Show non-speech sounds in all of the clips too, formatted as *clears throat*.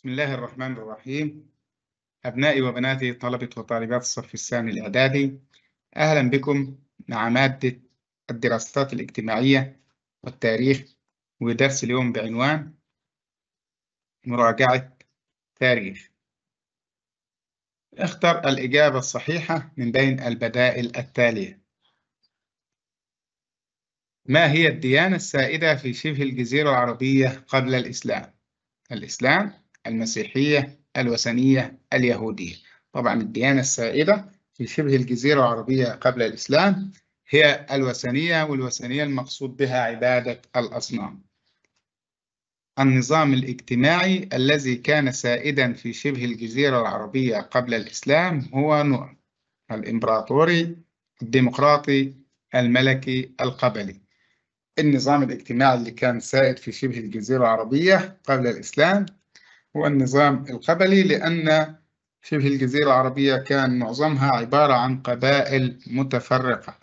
بسم الله الرحمن الرحيم أبنائي وبناتي طلبة وطالبات الصف الثاني الإعدادي أهلا بكم مع مادة الدراسات الاجتماعية والتاريخ ودرس اليوم بعنوان مراجعة تاريخ اختر الإجابة الصحيحة من بين البدائل التالية ما هي الديانة السائدة في شبه الجزيرة العربية قبل الإسلام؟ الإسلام المسيحية الوثنية اليهودية طبعا الديانة السائدة في شبه الجزيرة العربية قبل الإسلام هي الوثنية والوثنية المقصود بها عبادة الأصنام النظام الاجتماعي الذي كان سائدا في شبه الجزيرة العربية قبل الإسلام هو نوع الإمبراطوري الديمقراطي الملكي القبلي النظام الاجتماعي اللي كان سائد في شبه الجزيرة العربية قبل الإسلام هو النظام القبلي لأن شبه الجزيرة العربية كان معظمها عبارة عن قبائل متفرقة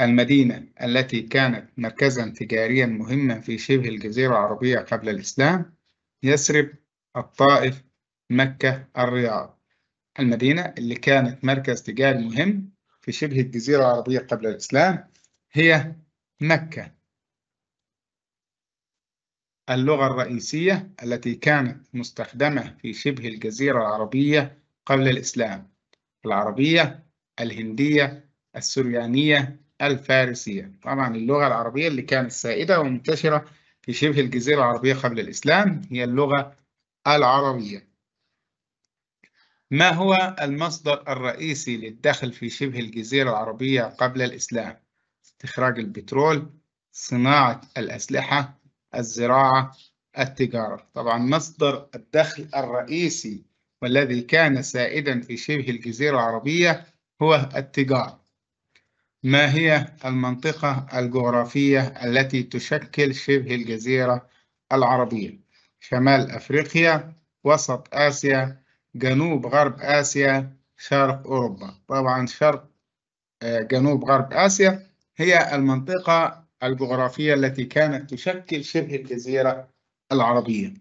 المدينة التي كانت مركزا تجاريا مهما في شبه الجزيرة العربية قبل الإسلام يثرب الطائف مكة الرياض المدينة اللي كانت مركز تجاري مهم في شبه الجزيرة العربية قبل الإسلام هي مكة اللغة الرئيسية التي كانت مستخدمة في شبه الجزيرة العربية قبل الإسلام العربية الهندية السريانية الفارسية طبعا اللغة العربية اللي كانت سائدة ومنتشرة في شبه الجزيرة العربية قبل الإسلام هي اللغة العربية ما هو المصدر الرئيسي للدخل في شبه الجزيرة العربية قبل الإسلام؟ استخراج البترول، صناعة الأسلحة، الزراعة التجارة طبعا مصدر الدخل الرئيسي والذي كان سائدا في شبه الجزيرة العربية هو التجارة ما هي المنطقة الجغرافية التي تشكل شبه الجزيرة العربية شمال أفريقيا وسط آسيا جنوب غرب آسيا شرق أوروبا طبعا شرق آه، جنوب غرب آسيا هي المنطقة الجغرافية التي كانت تشكل شبه الجزيرة العربية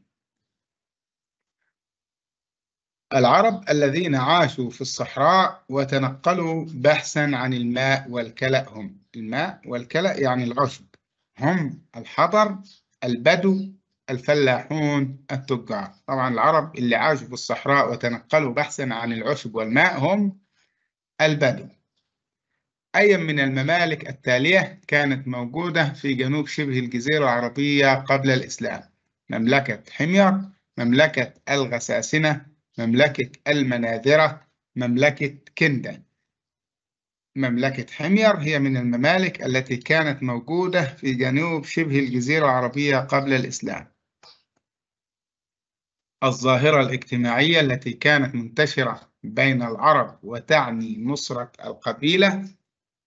العرب الذين عاشوا في الصحراء وتنقلوا بحثا عن الماء والكلأ هم الماء والكلأ يعني العشب هم الحضر البدو الفلاحون التجار طبعا العرب اللي عاشوا في الصحراء وتنقلوا بحثا عن العشب والماء هم البدو أي من الممالك التالية كانت موجودة في جنوب شبه الجزيرة العربية قبل الإسلام مملكة حمير مملكة الغساسنة مملكة المناذرة مملكة كندا مملكة حمير هي من الممالك التي كانت موجودة في جنوب شبه الجزيرة العربية قبل الإسلام الظاهرة الاجتماعية التي كانت منتشرة بين العرب وتعني نصرة القبيلة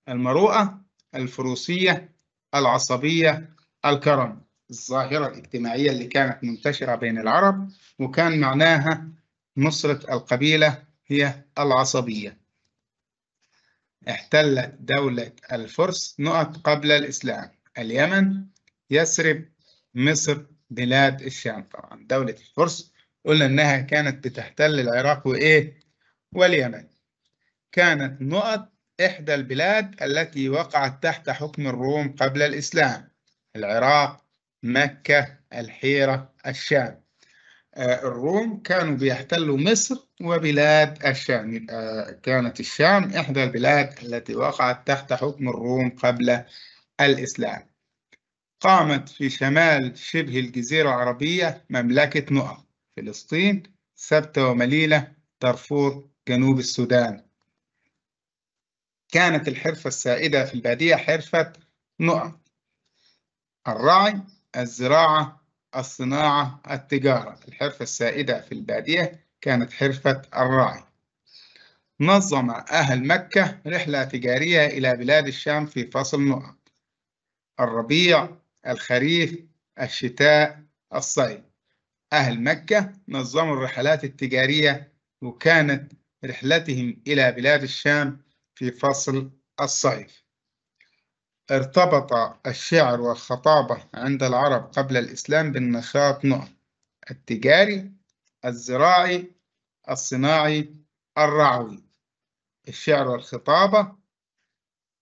المروءة الفروسية العصبية الكرم الظاهرة الاجتماعية اللي كانت منتشرة بين العرب وكان معناها نصرة القبيلة هي العصبية احتلت دولة الفرس نقط قبل الإسلام اليمن يثرب مصر بلاد الشام طبعا دولة الفرس قلنا إنها كانت بتحتل العراق وإيه واليمن كانت نقط إحدى البلاد التي وقعت تحت حكم الروم قبل الإسلام العراق مكة الحيرة الشام آه، الروم كانوا بيحتلوا مصر وبلاد الشام آه، كانت الشام إحدى البلاد التي وقعت تحت حكم الروم قبل الإسلام قامت في شمال شبه الجزيرة العربية مملكة نقط فلسطين سبتة ومليلة ترفور جنوب السودان كانت الحرفة السائدة في البادية حرفة نقط الرعي الزراعة الصناعة التجارة الحرفة السائدة في البادية كانت حرفة الرعي نظم أهل مكة رحلة تجارية إلى بلاد الشام في فصل نقط الربيع الخريف الشتاء الصيف أهل مكة نظموا الرحلات التجارية وكانت رحلتهم إلى بلاد الشام في فصل الصيف ارتبط الشعر والخطابة عند العرب قبل الإسلام بالنشاط نوع التجاري الزراعي الصناعي الرعوي الشعر والخطابة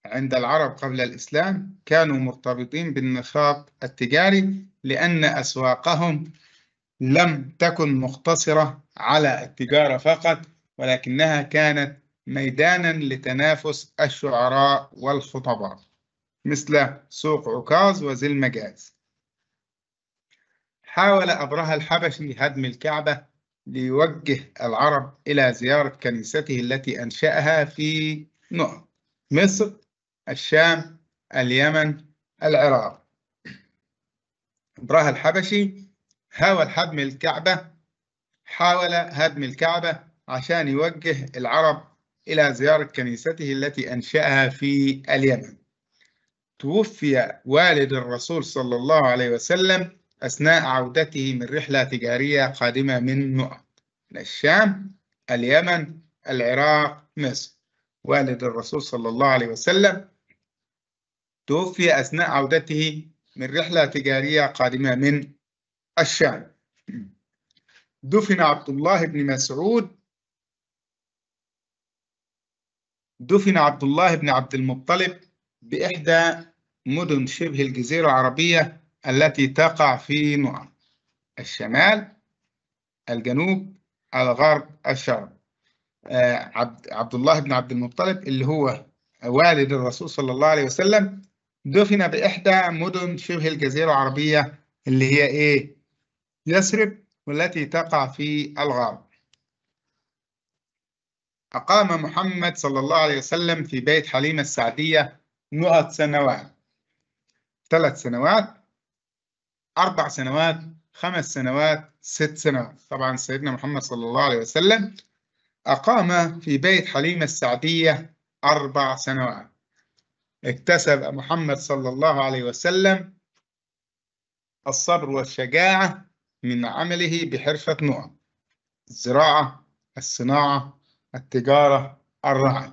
عند العرب قبل الإسلام كانوا مرتبطين بالنشاط التجاري لأن أسواقهم لم تكن مقتصرة على التجارة فقط ولكنها كانت ميدانا لتنافس الشعراء والخطباء مثل سوق عكاظ وزي المجاز حاول أبرهة الحبشي هدم الكعبة ليوجه العرب إلى زيارة كنيسته التي أنشأها في نقط مصر الشام اليمن العراق أبرها الحبشي حاول هدم الكعبة حاول هدم الكعبة عشان يوجه العرب إلى زيارة كنيسته التي أنشأها في اليمن توفي والد الرسول صلى الله عليه وسلم أثناء عودته من رحلة تجارية قادمة من نؤط من الشام اليمن العراق مصر والد الرسول صلى الله عليه وسلم توفي أثناء عودته من رحلة تجارية قادمة من الشام دفن عبد الله بن مسعود دفن عبد الله بن عبد المطلب بإحدى مدن شبه الجزيرة العربية التي تقع في نعم الشمال الجنوب الغرب الشرق آه، عبد عبد الله بن عبد المطلب اللي هو والد الرسول صلى الله عليه وسلم دفن بإحدى مدن شبه الجزيرة العربية اللي هي إيه؟ يثرب والتي تقع في الغرب أقام محمد صلى الله عليه وسلم في بيت حليمة السعدية مئة سنوات ثلاث سنوات أربع سنوات خمس سنوات ست سنوات طبعا سيدنا محمد صلى الله عليه وسلم أقام في بيت حليمة السعدية أربع سنوات اكتسب محمد صلى الله عليه وسلم الصبر والشجاعة من عمله بحرفة نوع الزراعة الصناعة التجارة الرعي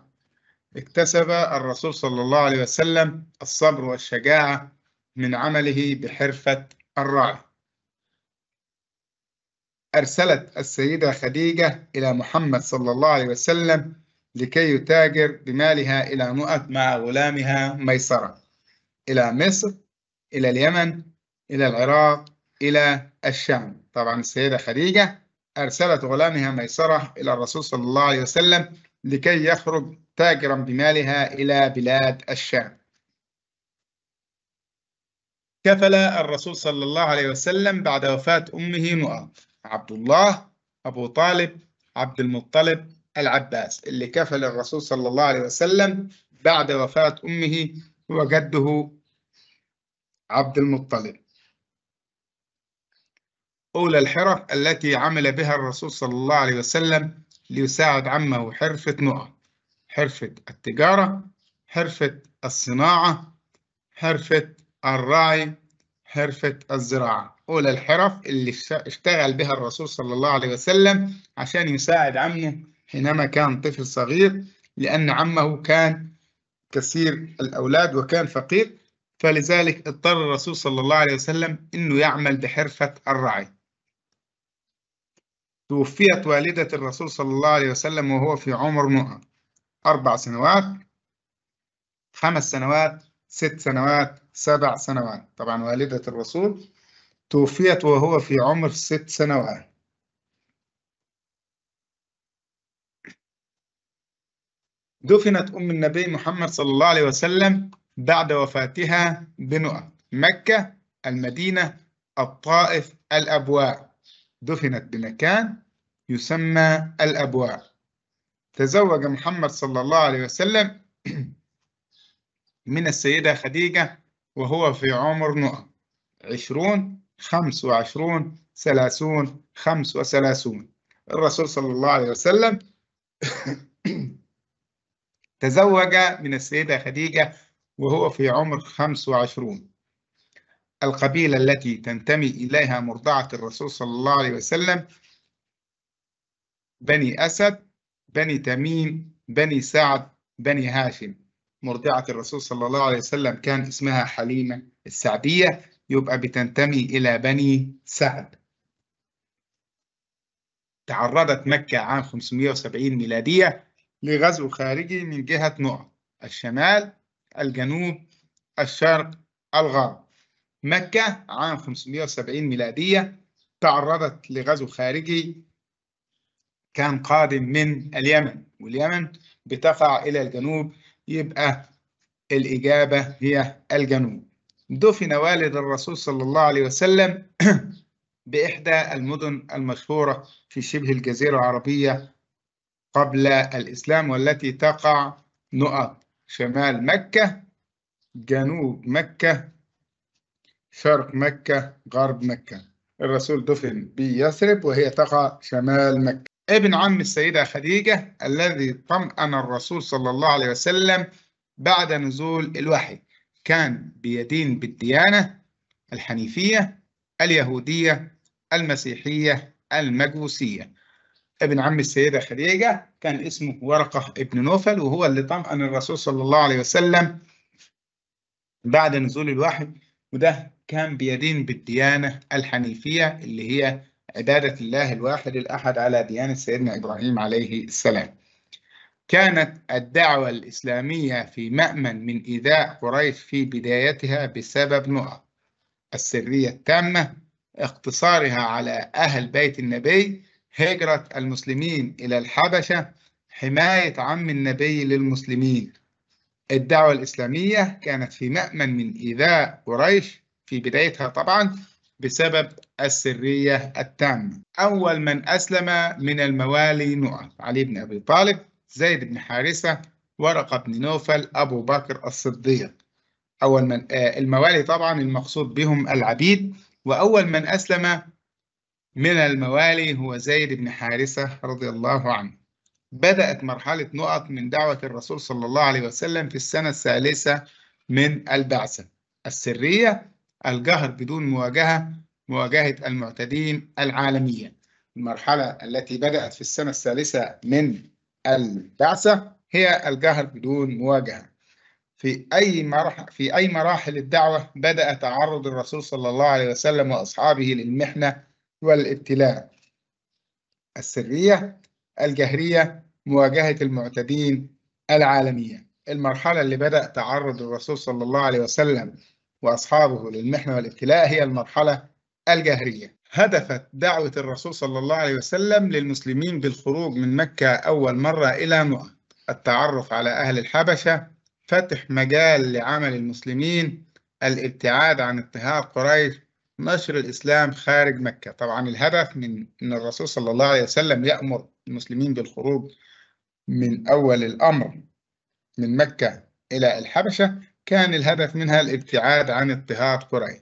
اكتسب الرسول صلى الله عليه وسلم الصبر والشجاعة من عمله بحرفة الرعي أرسلت السيدة خديجة إلى محمد صلى الله عليه وسلم لكي يتاجر بمالها إلى مؤة مع غلامها ميسرة إلى مصر إلى اليمن إلى العراق إلى الشام طبعا السيدة خديجة أرسلت غلامها ميسرة إلى الرسول صلى الله عليه وسلم لكي يخرج تاجرا بمالها إلى بلاد الشام كفل الرسول صلى الله عليه وسلم بعد وفاة أمه نؤى عبد الله أبو طالب عبد المطلب العباس اللي كفل الرسول صلى الله عليه وسلم بعد وفاة أمه وجده عبد المطلب أولى الحرف التي عمل بها الرسول صلى الله عليه وسلم ليساعد عمه حرفة نقط حرفة التجارة حرفة الصناعة حرفة الرعي حرفة الزراعة أولى الحرف اللي اشتغل بها الرسول صلى الله عليه وسلم عشان يساعد عمه حينما كان طفل صغير لأن عمه كان كثير الأولاد وكان فقير فلذلك اضطر الرسول صلى الله عليه وسلم أنه يعمل بحرفة الرعي توفيت والدة الرسول صلى الله عليه وسلم وهو في عمر أربع سنوات خمس سنوات ست سنوات سبع سنوات طبعا والدة الرسول توفيت وهو في عمر ست سنوات دفنت أم النبي محمد صلى الله عليه وسلم بعد وفاتها بنؤة مكة المدينة الطائف الأبواب دفنت بمكان يسمى الأبواء تزوج محمد صلى الله عليه وسلم من السيدة خديجة وهو في عمر نؤى عشرون خمس وعشرون ثلاثون خمس وثلاثون الرسول صلى الله عليه وسلم تزوج من السيدة خديجة وهو في عمر خمس وعشرون القبيلة التي تنتمي إليها مرضعة الرسول صلى الله عليه وسلم بني أسد بني تميم بني سعد بني هاشم مرضعة الرسول صلى الله عليه وسلم كان اسمها حليمة السعدية يبقى بتنتمي إلى بني سعد تعرضت مكة عام 570 ميلادية لغزو خارجي من جهة نقط الشمال الجنوب الشرق الغرب مكة عام 570 ميلادية تعرضت لغزو خارجي كان قادم من اليمن واليمن بتقع إلى الجنوب يبقى الإجابة هي الجنوب دفن والد الرسول صلى الله عليه وسلم *clears throat* بإحدى المدن المشهورة في شبه الجزيرة العربية قبل الإسلام والتي تقع نقط شمال مكة جنوب مكة شرق مكة غرب مكة الرسول دفن بيثرب وهي تقع شمال مكة ابن عم السيدة خديجة الذي طمأن الرسول صلى الله عليه وسلم بعد نزول الوحي كان بيدين بالديانة الحنيفية اليهودية المسيحية المجوسية ابن عم السيدة خديجة كان اسمه ورقة ابن نوفل وهو اللي طمأن الرسول صلى الله عليه وسلم بعد نزول الوحي وده كان بيدين بالديانة الحنيفية اللي هي عبادة الله الواحد الأحد على ديانة سيدنا إبراهيم عليه السلام كانت الدعوة الإسلامية في مأمن من إيذاء قريش في بدايتها بسبب نقط السرية التامة اقتصارها على أهل بيت النبي هجرة المسلمين إلى الحبشة حماية عم النبي للمسلمين الدعوة الإسلامية كانت في مأمن من إيذاء قريش في بدايتها طبعا بسبب السرية التامة أول من أسلم من الموالي نوح علي بن أبي طالب زيد بن حارثة ورقة بن نوفل أبو بكر الصديق أول من آه، الموالي طبعا المقصود بهم العبيد وأول من أسلم من الموالي هو زيد بن حارثة رضي الله عنه بدأت مرحلة نقط من دعوة الرسول صلى الله عليه وسلم في السنة الثالثة من البعثة السرية الجهر بدون مواجهة مواجهة المعتدين العالمية المرحلة التي بدأت في السنة الثالثة من البعثة هي الجهر بدون مواجهة في أي مرح في أي مراحل الدعوة بدأ تعرض الرسول صلى الله عليه وسلم وأصحابه للمحنة والابتلاء السرية الجهرية مواجهة المعتدين العالمية المرحلة اللي بدأ تعرض الرسول صلى الله عليه وسلم وأصحابه للمحنة والابتلاء هي المرحلة الجهرية هدفت دعوة الرسول صلى الله عليه وسلم للمسلمين بالخروج من مكة أول مرة إلى نقط التعرف على أهل الحبشة فتح مجال لعمل المسلمين الابتعاد عن اضطهاد قريش نشر الإسلام خارج مكة طبعا الهدف من أن الرسول صلى الله عليه وسلم يأمر المسلمين بالخروج من أول الأمر من مكة إلى الحبشة كان الهدف منها الابتعاد عن اضطهاد قريش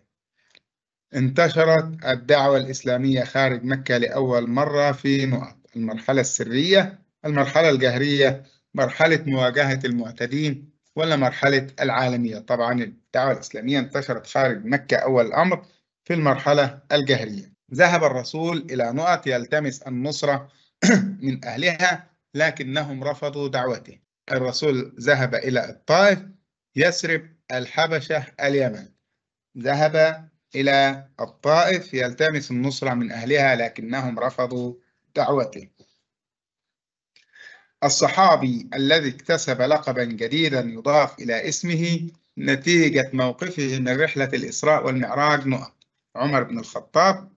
انتشرت الدعوة الإسلامية خارج مكة لأول مرة في نقط المرحلة السرية المرحلة الجهرية مرحلة مواجهة المعتدين ولا مرحلة العالمية طبعا الدعوة الإسلامية انتشرت خارج مكة أول الأمر في المرحلة الجهرية ذهب الرسول إلى نقط يلتمس النصرة *coughs* من أهلها لكنهم رفضوا دعوته الرسول ذهب إلى الطائف يسرب الحبشة اليمن ذهب إلى الطائف يلتمس النصرة من أهلها لكنهم رفضوا دعوته الصحابي الذي اكتسب لقبا جديدا يضاف إلى اسمه نتيجة موقفه من رحلة الإسراء والمعراج نقط عمر بن الخطاب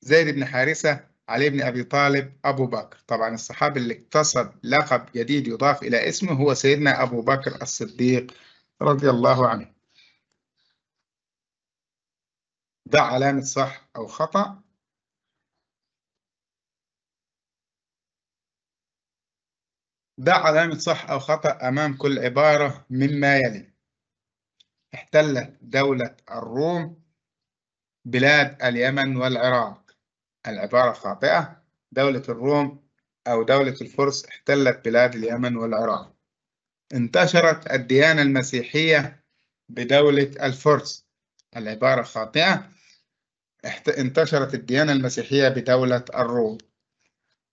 زيد بن حارثة علي بن أبي طالب أبو بكر طبعا الصحابي اللي اكتسب لقب جديد يضاف إلى اسمه هو سيدنا أبو بكر الصديق رضي الله عنه ضع علامة صح أو خطأ ضع علامة صح أو خطأ أمام كل عبارة مما يلي احتلت دولة الروم بلاد اليمن والعراق العبارة خاطئة دولة الروم أو دولة الفرس احتلت بلاد اليمن والعراق انتشرت الديانة المسيحية بدولة الفرس العبارة خاطئة انتشرت الديانة المسيحية بدولة الروم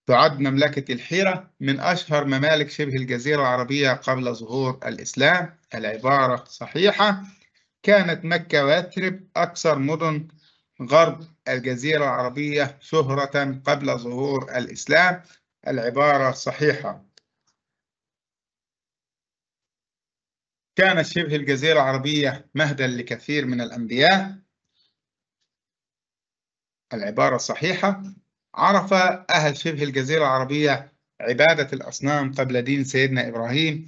تعد مملكة الحيرة من أشهر ممالك شبه الجزيرة العربية قبل ظهور الإسلام العبارة صحيحة كانت مكة ويثرب أكثر مدن غرب الجزيرة العربية شهرة قبل ظهور الإسلام العبارة صحيحة كانت شبه الجزيرة العربية مهدا لكثير من الأنبياء العبارة صحيحة عرف أهل شبه الجزيرة العربية عبادة الأصنام قبل دين سيدنا إبراهيم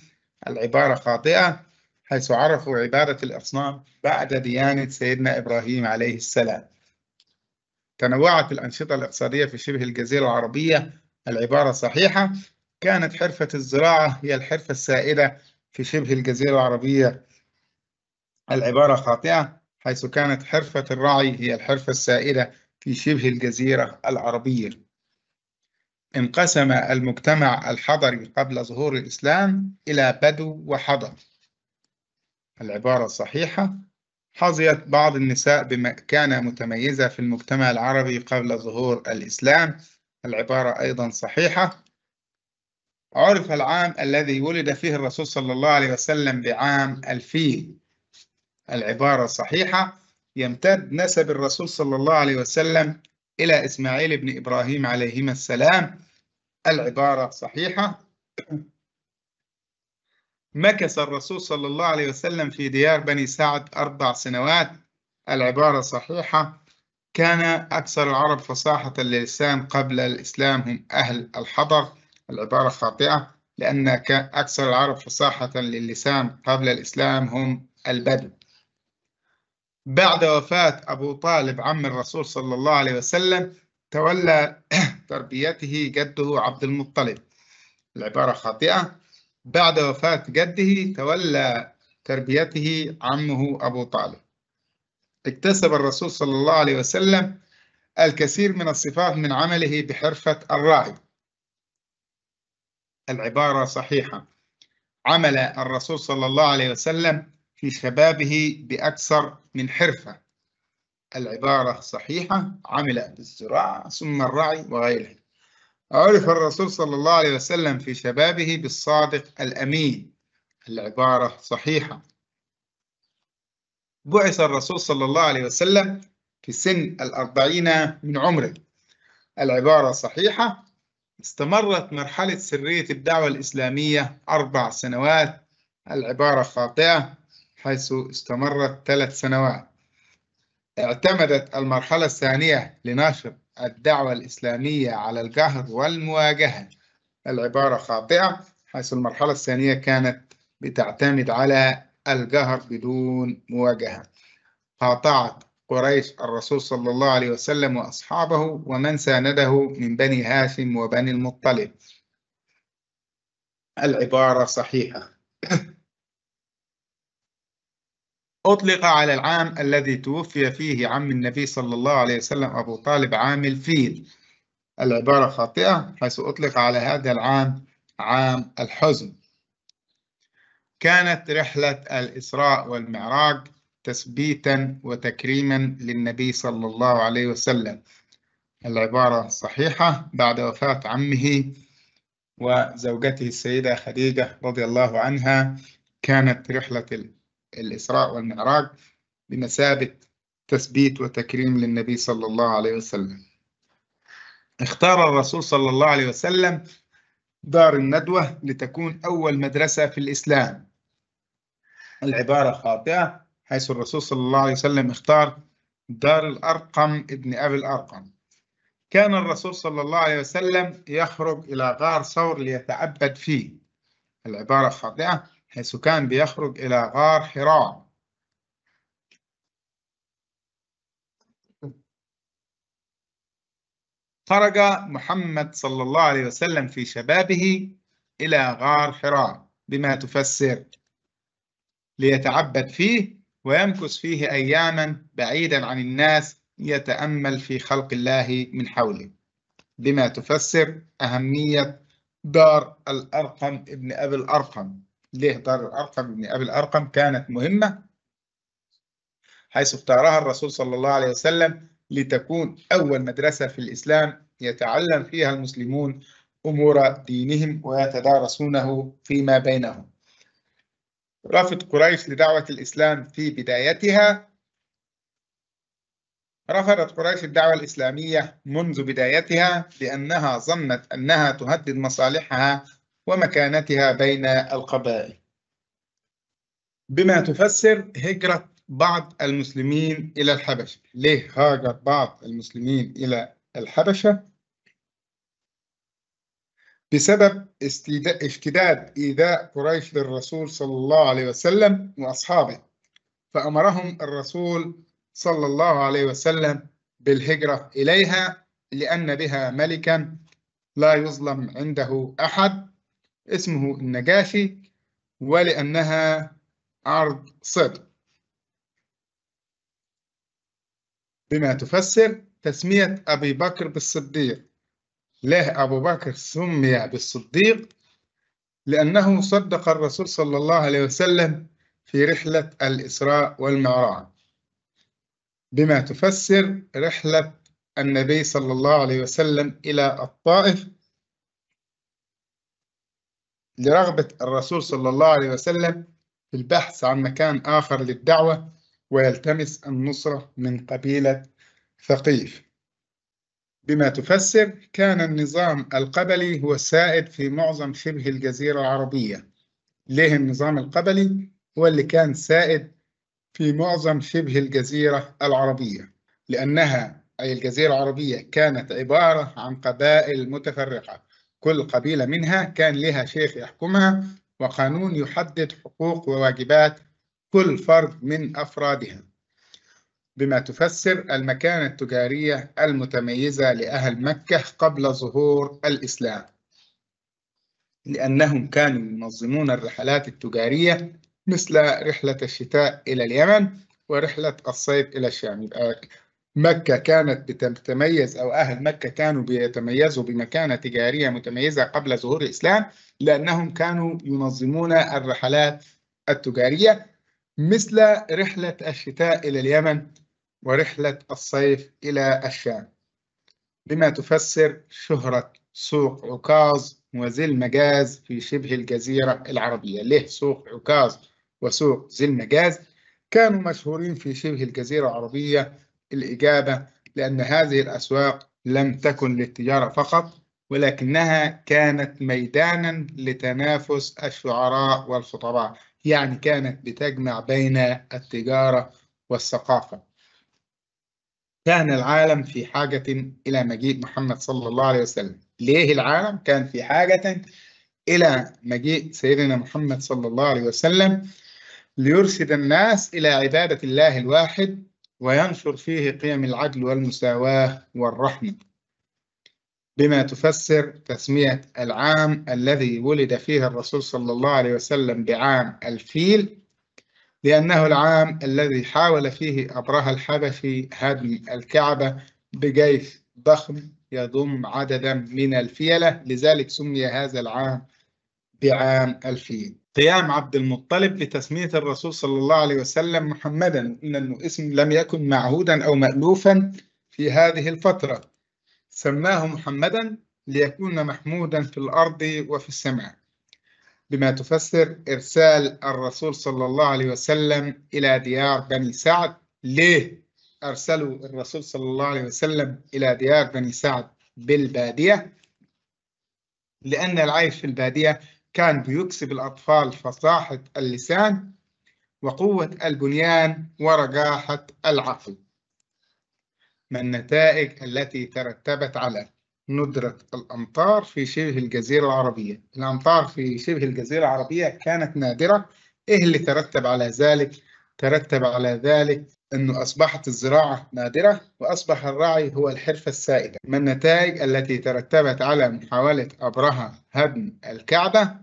العبارة خاطئة حيث عرفوا عبادة الأصنام بعد ديانة سيدنا إبراهيم عليه السلام تنوعت الأنشطة الاقتصادية في شبه الجزيرة العربية العبارة صحيحة كانت حرفة الزراعة هي الحرفة السائدة في شبه الجزيرة العربية العبارة خاطئة حيث كانت حرفة الرعي هي الحرفة السائدة في شبه الجزيرة العربية انقسم المجتمع الحضري قبل ظهور الإسلام إلى بدو وحضر العبارة الصحيحة حظيت بعض النساء بمكانة متميزة في المجتمع العربي قبل ظهور الإسلام العبارة أيضا صحيحة عرف العام الذي ولد فيه الرسول صلى الله عليه وسلم بعام الفيل العبارة صحيحة يمتد نسب الرسول صلى الله عليه وسلم إلى إسماعيل بن إبراهيم عليهما السلام العبارة صحيحة مكث الرسول صلى الله عليه وسلم في ديار بني سعد أربع سنوات العبارة صحيحة كان أكثر العرب فصاحة للسان قبل الإسلام هم أهل الحضر العبارة خاطئة لأن أكثر العرب فصاحة للسان قبل الإسلام هم البدو بعد وفاة أبو طالب عم الرسول صلى الله عليه وسلم تولى *coughs* تربيته جده عبد المطلب العبارة خاطئة بعد وفاة جده تولى تربيته عمه أبو طالب اكتسب الرسول صلى الله عليه وسلم الكثير من الصفات من عمله بحرفة الراعي العبارة صحيحة عمل الرسول صلى الله عليه وسلم في شبابه بأكثر من حرفة العبارة صحيحة عمل بالزراعة ثم الرعي وغيره عرف الرسول صلى الله عليه وسلم في شبابه بالصادق الأمين العبارة صحيحة بعث الرسول صلى الله عليه وسلم في سن الأربعين من عمره العبارة صحيحة استمرت مرحلة سرية الدعوة الإسلامية أربع سنوات العبارة خاطئة حيث استمرت ثلاث سنوات اعتمدت المرحلة الثانية لنشر الدعوة الإسلامية على الجهر والمواجهة العبارة خاطئة حيث المرحلة الثانية كانت بتعتمد على الجهر بدون مواجهة قاطعت قريش الرسول صلى الله عليه وسلم وأصحابه ومن سانده من بني هاشم وبني المطلب العبارة صحيحة أطلق على العام الذي توفي فيه عم النبي صلى الله عليه وسلم أبو طالب عام الفيل العبارة خاطئة حيث أطلق على هذا العام عام الحزن كانت رحلة الإسراء والمعراج تثبيتا وتكريما للنبي صلى الله عليه وسلم العبارة صحيحة بعد وفاة عمه وزوجته السيدة خديجة رضي الله عنها كانت رحلة الإسراء والمعراج بمثابة تثبيت وتكريم للنبي صلى الله عليه وسلم اختار الرسول صلى الله عليه وسلم دار الندوة لتكون أول مدرسة في الإسلام العبارة خاطئة حيث الرسول صلى الله عليه وسلم اختار دار الأرقم ابن أبي الأرقم كان الرسول صلى الله عليه وسلم يخرج إلى غار ثور ليتعبد فيه العبارة خاطئة حيث كان بيخرج إلى غار حراء خرج محمد صلى الله عليه وسلم في شبابه إلى غار حراء بما تفسر ليتعبد فيه ويمكث فيه أياما بعيدا عن الناس يتأمل في خلق الله من حوله بما تفسر أهمية دار الأرقم ابن أبي الأرقم ليه دار الأرقم بن أبي الأرقم كانت مهمة حيث اختارها الرسول صلى الله عليه وسلم لتكون أول مدرسة في الإسلام يتعلم فيها المسلمون أمور دينهم ويتدارسونه فيما بينهم رفض قريش لدعوة الإسلام في بدايتها رفضت قريش الدعوة الإسلامية منذ بدايتها لأنها ظنت أنها تهدد مصالحها ومكانتها بين القبائل بما تفسر هجرة بعض المسلمين إلى الحبشة ليه هاجر بعض المسلمين إلى الحبشة بسبب اشتداد إيذاء قريش للرسول صلى الله عليه وسلم وأصحابه فأمرهم الرسول صلى الله عليه وسلم بالهجرة إليها لأن بها ملكا لا يظلم عنده أحد اسمه النجاشي ولأنها عرض صدق بما تفسر تسمية أبي بكر بالصديق له أبو بكر سمي بالصديق لأنه صدق الرسول صلى الله عليه وسلم في رحلة الإسراء والمعراج بما تفسر رحلة النبي صلى الله عليه وسلم إلى الطائف لرغبة الرسول صلى الله عليه وسلم في البحث عن مكان آخر للدعوة ويلتمس النصرة من قبيلة ثقيف بما تفسر كان النظام القبلي هو السائد في معظم شبه الجزيرة العربية ليه النظام القبلي هو اللي كان سائد في معظم شبه الجزيرة العربية لأنها أي الجزيرة العربية كانت عبارة عن قبائل متفرقة كل قبيلة منها كان لها شيخ يحكمها وقانون يحدد حقوق وواجبات كل فرد من أفرادها بما تفسر المكانة التجارية المتميزة لأهل مكة قبل ظهور الإسلام لأنهم كانوا ينظمون الرحلات التجارية مثل رحلة الشتاء إلى اليمن ورحلة الصيف إلى الشام مكة كانت بتتميز أو أهل مكة كانوا بيتميزوا بمكانة تجارية متميزة قبل ظهور الإسلام لأنهم كانوا ينظمون الرحلات التجارية مثل رحلة الشتاء إلى اليمن ورحلة الصيف إلى الشام بما تفسر شهرة سوق عكاظ وذي المجاز في شبه الجزيرة العربية ليه سوق عكاظ وسوق ذي المجاز كانوا مشهورين في شبه الجزيرة العربية الإجابة لأن هذه الأسواق لم تكن للتجارة فقط ولكنها كانت ميدانا لتنافس الشعراء والخطباء يعني كانت بتجمع بين التجارة والثقافة كان العالم في حاجة إلى مجيء محمد صلى الله عليه وسلم ليه العالم كان في حاجة إلى مجيء سيدنا محمد صلى الله عليه وسلم ليرشد الناس إلى عبادة الله الواحد وينشر فيه قيم العدل والمساواة والرحمة بما تفسر تسمية العام الذي ولد فيه الرسول صلى الله عليه وسلم بعام الفيل لأنه العام الذي حاول فيه أبرهة الحبشي هدم الكعبة بجيش ضخم يضم عددا من الفيلة لذلك سمي هذا العام بعام 2000 قيام عبد المطلب بتسمية الرسول صلى الله عليه وسلم محمدا إنه اسم لم يكن معهودا أو مألوفا في هذه الفترة سماه محمدا ليكون محمودا في الأرض وفي السماء بما تفسر إرسال الرسول صلى الله عليه وسلم إلى ديار بني سعد ليه أرسلوا الرسول صلى الله عليه وسلم إلى ديار بني سعد بالبادية لأن العيش في البادية كان بيكسب الأطفال فصاحة اللسان وقوة البنيان ورجاحة العقل ما النتائج التي ترتبت على ندرة الأمطار في شبه الجزيرة العربية الأمطار في شبه الجزيرة العربية كانت نادرة إيه اللي ترتب على ذلك؟ ترتب على ذلك أنه أصبحت الزراعة نادرة وأصبح الرعي هو الحرفة السائدة ما النتائج التي ترتبت على محاولة أبرهة هدم الكعبة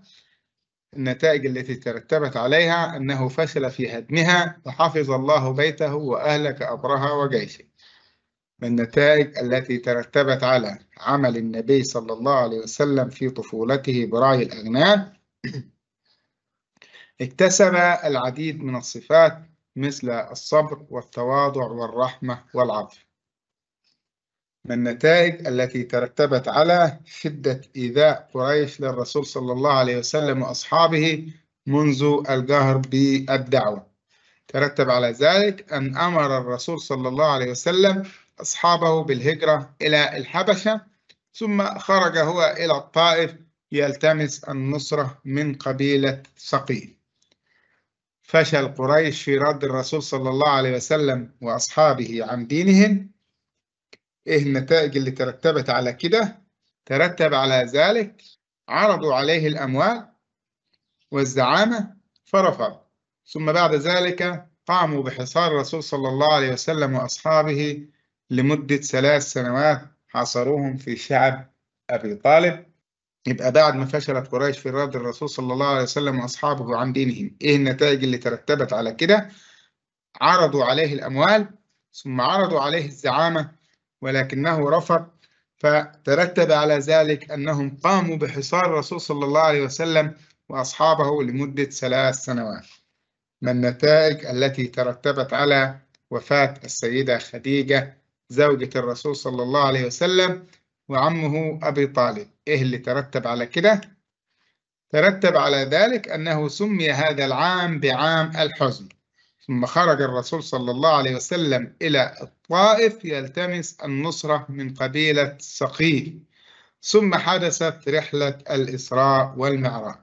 النتائج التي ترتبت عليها أنه فشل في هدمها وحفظ الله بيته وأهلك أبرهة وجيشه من النتائج التي ترتبت على عمل النبي صلى الله عليه وسلم في طفولته برعي الأغنام *clears throat* اكتسب العديد من الصفات مثل الصبر والتواضع والرحمة والعطف من النتائج التي ترتبت على شدة إيذاء قريش للرسول صلى الله عليه وسلم وأصحابه منذ الجهر بالدعوة ترتب على ذلك أن أمر الرسول صلى الله عليه وسلم أصحابه بالهجرة إلى الحبشة ثم خرج هو إلى الطائف يلتمس النصرة من قبيلة ثقيل فشل قريش في رد الرسول صلى الله عليه وسلم وأصحابه عن دينهم إيه النتائج اللي ترتبت على كده ترتب على ذلك عرضوا عليه الأموال والزعامة فرفض ثم بعد ذلك قاموا بحصار الرسول صلى الله عليه وسلم وأصحابه لمدة ثلاث سنوات حاصروهم في شعب أبي طالب يبقى بعد ما فشلت قريش في رد الرسول صلى الله عليه وسلم واصحابه عن دينهم ايه النتائج اللي ترتبت على كده عرضوا عليه الاموال ثم عرضوا عليه الزعامه ولكنه رفض فترتب على ذلك انهم قاموا بحصار الرسول صلى الله عليه وسلم واصحابه لمده ثلاث سنوات ما النتائج التي ترتبت على وفاه السيده خديجه زوجه الرسول صلى الله عليه وسلم وعمه أبي طالب إيه اللي ترتب على كده؟ ترتب على ذلك أنه سمي هذا العام بعام الحزن ثم خرج الرسول صلى الله عليه وسلم إلى الطائف يلتمس النصرة من قبيلة سقيل ثم حدثت رحلة الإسراء والمعراج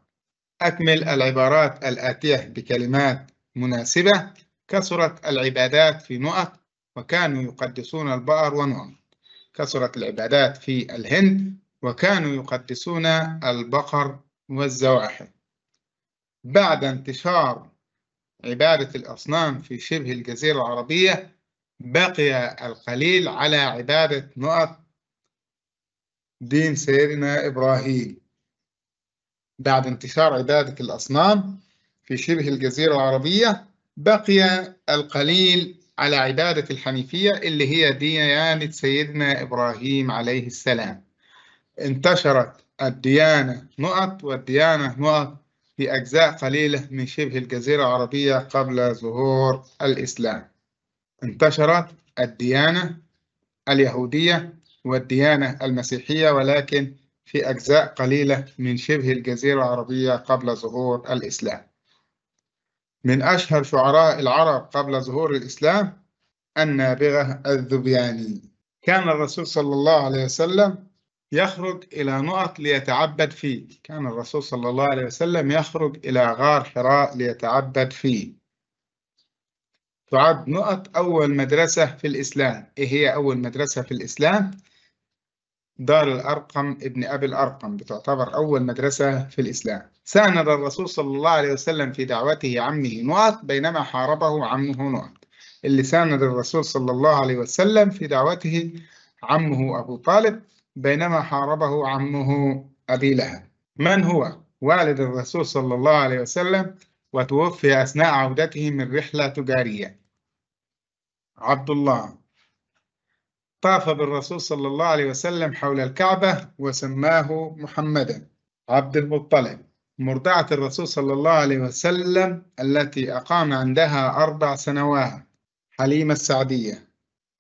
أكمل العبارات الآتية بكلمات مناسبة كثرت العبادات في نؤك وكانوا يقدسون البقر ونعم كثرت العبادات في الهند وكانوا يقدسون البقر والزواحف بعد انتشار عبادة الأصنام في شبه الجزيرة العربية بقي القليل على عبادة نقط دين سيدنا إبراهيم بعد انتشار عبادة الأصنام في شبه الجزيرة العربية بقي القليل على عبادة الحنيفية اللي هي ديانة سيدنا إبراهيم عليه السلام انتشرت الديانة نقط والديانة نقط في أجزاء قليلة من شبه الجزيرة العربية قبل ظهور الإسلام انتشرت الديانة اليهودية والديانة المسيحية ولكن في أجزاء قليلة من شبه الجزيرة العربية قبل ظهور الإسلام من أشهر شعراء العرب قبل ظهور الإسلام النابغة الذبياني كان الرسول صلى الله عليه وسلم يخرج إلى نقط ليتعبد فيه كان الرسول صلى الله عليه وسلم يخرج إلى غار حراء ليتعبد فيه تعد نقط أول مدرسة في الإسلام إيه هي أول مدرسة في الإسلام؟ دار الأرقم ابن أبي الأرقم بتعتبر أول مدرسة في الإسلام ساند الرسول صلى الله عليه وسلم في دعوته عمه نوط بينما حاربه عمه نوط اللي ساند الرسول صلى الله عليه وسلم في دعوته عمه أبو طالب بينما حاربه عمه أبي لهب من هو والد الرسول صلى الله عليه وسلم وتوفي أثناء عودته من رحلة تجارية عبد الله طاف بالرسول صلى الله عليه وسلم حول الكعبة وسماه محمدا عبد المطلب مرضعة الرسول صلى الله عليه وسلم التي أقام عندها أربع سنوات حليمة السعدية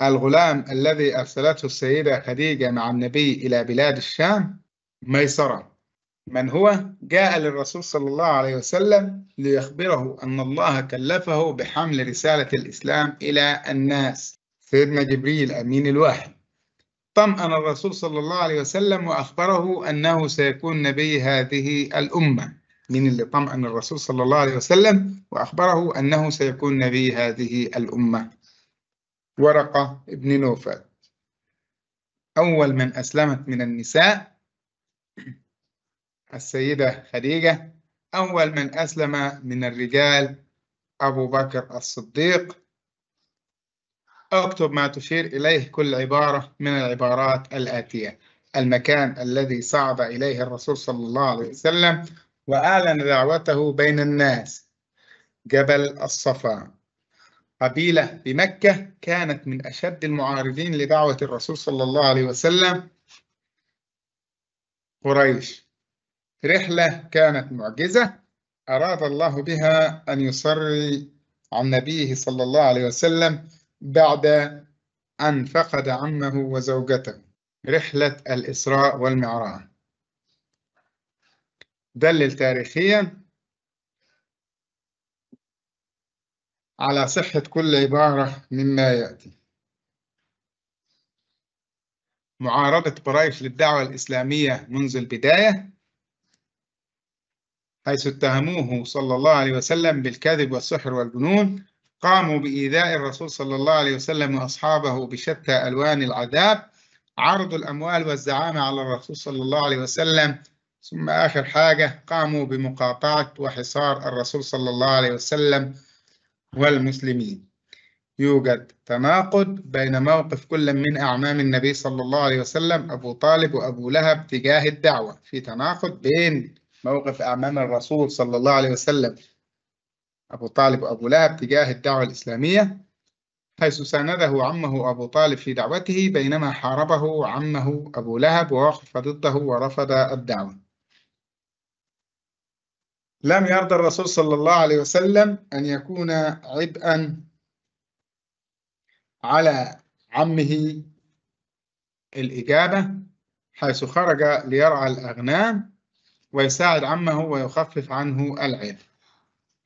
الغلام الذي أرسلته السيدة خديجة مع النبي إلى بلاد الشام ميسرة من هو جاء للرسول صلى الله عليه وسلم ليخبره أن الله كلفه بحمل رسالة الإسلام إلى الناس سيدنا جبريل أمين الوحي طمأن الرسول صلى الله عليه وسلم وأخبره أنه سيكون نبي هذه الأمة من اللي طمأن الرسول صلى الله عليه وسلم وأخبره أنه سيكون نبي هذه الأمة ورقة ابن نوفل أول من أسلمت من النساء السيدة خديجة أول من أسلم من الرجال أبو بكر الصديق اكتب ما تشير إليه كل عبارة من العبارات الآتية المكان الذي صعد إليه الرسول صلى الله عليه وسلم وأعلن دعوته بين الناس جبل الصفا قبيلة بمكة كانت من أشد المعارضين لدعوة الرسول صلى الله عليه وسلم قريش رحلة كانت معجزة أراد الله بها أن يصري عن نبيه صلى الله عليه وسلم بعد أن فقد عمه وزوجته رحلة الإسراء والمعراج دلل تاريخيا على صحة كل عبارة مما يأتي معارضة قريش للدعوة الإسلامية منذ البداية حيث اتهموه صلى الله عليه وسلم بالكذب والسحر والجنون قاموا بإيذاء الرسول صلى الله عليه وسلم وأصحابه بشتى ألوان العذاب عرض الأموال والزعامة على الرسول صلى الله عليه وسلم ثم آخر حاجة قاموا بمقاطعة وحصار الرسول صلى الله عليه وسلم والمسلمين يوجد تناقض بين موقف كل من أعمام النبي صلى الله عليه وسلم أبو طالب وأبو لهب تجاه الدعوة في تناقض بين موقف أعمام الرسول صلى الله عليه وسلم أبو طالب وأبو لهب تجاه الدعوة الإسلامية حيث سانده عمه أبو طالب في دعوته بينما حاربه عمه أبو لهب ووقف ضده ورفض الدعوة لم يرضى الرسول صلى الله عليه وسلم أن يكون عبئا على عمه الإجابة حيث خرج ليرعى الأغنام ويساعد عمه ويخفف عنه العيب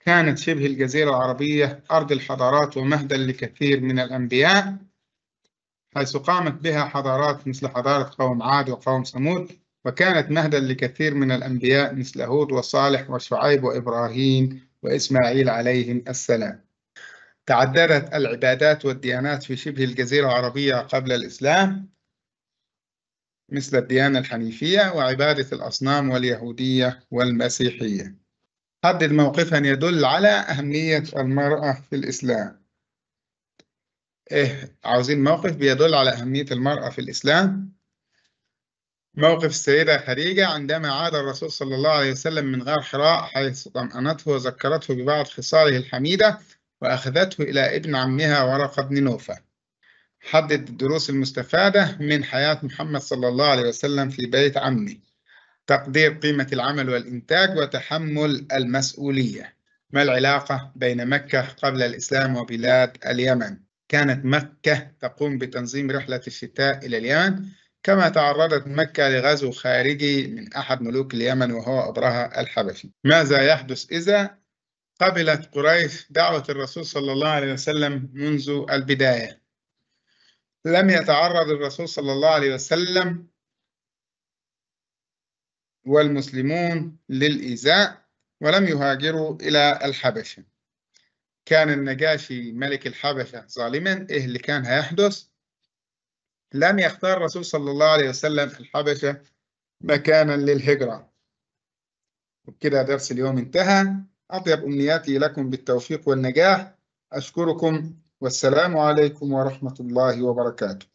كانت شبه الجزيرة العربية أرض الحضارات ومهدا لكثير من الأنبياء حيث قامت بها حضارات مثل حضارة قوم عاد وقوم ثمود وكانت مهدا لكثير من الأنبياء مثل هود وصالح وشعيب وإبراهيم وإسماعيل عليهم السلام تعددت العبادات والديانات في شبه الجزيرة العربية قبل الإسلام مثل الديانة الحنيفية وعبادة الأصنام واليهودية والمسيحية حدد موقفا يدل على أهمية المرأة في الإسلام إيه عاوزين موقف بيدل على أهمية المرأة في الإسلام موقف السيدة خديجة عندما عاد الرسول صلى الله عليه وسلم من غار حراء حيث طمأنته وذكرته ببعض خصاله الحميدة وأخذته إلى ابن عمها ورقة بن نوفة حدد الدروس المستفادة من حياة محمد صلى الله عليه وسلم في بيت عمه تقدير قيمة العمل والإنتاج وتحمل المسؤولية ما العلاقة بين مكة قبل الإسلام وبلاد اليمن؟ كانت مكة تقوم بتنظيم رحلة الشتاء إلى اليمن كما تعرضت مكة لغزو خارجي من أحد ملوك اليمن وهو أبرهة الحبشي ماذا يحدث إذا قبلت قريش دعوة الرسول صلى الله عليه وسلم منذ البداية لم يتعرض الرسول صلى الله عليه وسلم والمسلمون للإيذاء ولم يهاجروا إلى الحبشة كان النجاشي ملك الحبشة ظالما إيه اللي كان هيحدث لم يختار الرسول صلى الله عليه وسلم في الحبشة مكانا للهجرة وبكده درس اليوم انتهى أطيب أمنياتي لكم بالتوفيق والنجاح أشكركم والسلام عليكم ورحمة الله وبركاته